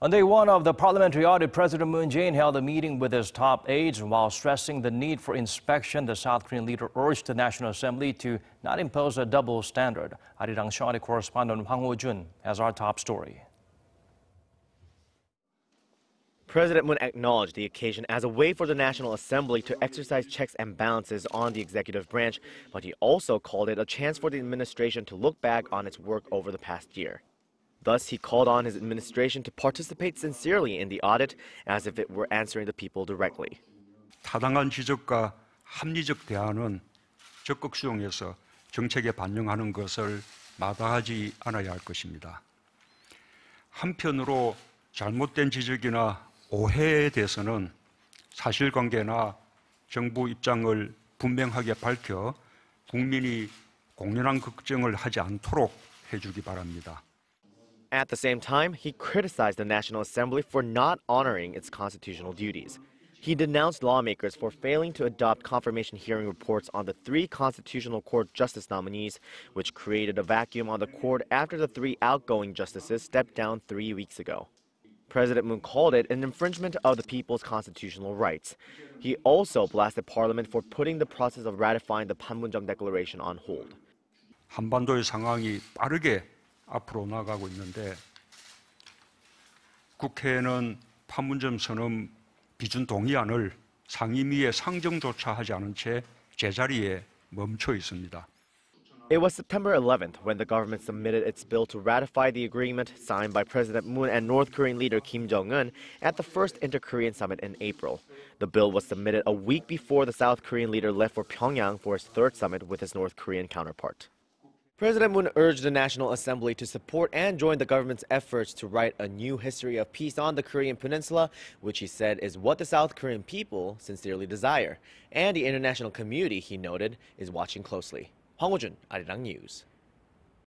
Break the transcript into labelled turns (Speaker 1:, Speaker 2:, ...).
Speaker 1: On day one of the parliamentary audit, President Moon Jae-in held a meeting with his top aides. While stressing the need for inspection, the South Korean leader urged the National Assembly to not impose a double standard. Arirang Shawne correspondent Hwang Ho-jun has our top story.
Speaker 2: President Moon acknowledged the occasion as a way for the National Assembly to exercise checks and balances on the executive branch, but he also called it a chance for the administration to look back on its work over the past year. Thus, he called on his administration to participate sincerely in the audit as if it were answering the people directly.
Speaker 3: 타당한 지적과 합리적 대안은 적극 수용해서 정책에 반영하는 것을 마다하지 않아야 할 것입니다. 한편으로 잘못된 지적이나 오해에 대해서는 사실관계나 정부 입장을 분명하게 밝혀 국민이 공연한 걱정을 하지 않도록 해주기 바랍니다.
Speaker 2: At the same time, he criticized the National Assembly for not honoring its constitutional duties. He denounced lawmakers for failing to adopt confirmation hearing reports on the three Constitutional Court justice nominees, which created a vacuum on the court after the three outgoing justices stepped down three weeks ago. President Moon called it an infringement of the people's constitutional rights. He also blasted Parliament for putting the process of ratifying the Panmunjom Declaration on hold.
Speaker 3: 한반도의 상황이 빠르게 앞으로 나가고 있는데 국회에는 판문점 선언 비준 동의안을 상임위에 상정조차 하지 않은 채 제자리에 멈춰 있습니다.
Speaker 2: It was September 11th when the government submitted its bill to ratify the agreement signed by President Moon and North Korean leader Kim Jong un at the first inter Korean summit in April. The bill was submitted a week before the South Korean leader left for Pyongyang for his third summit with his North Korean counterpart. President Moon urged the National Assembly to support and join the government's efforts to write a new history of peace on the Korean Peninsula, which he said is what the South Korean people sincerely desire. And the international community, he noted, is watching closely. Hwang jun Arirang News.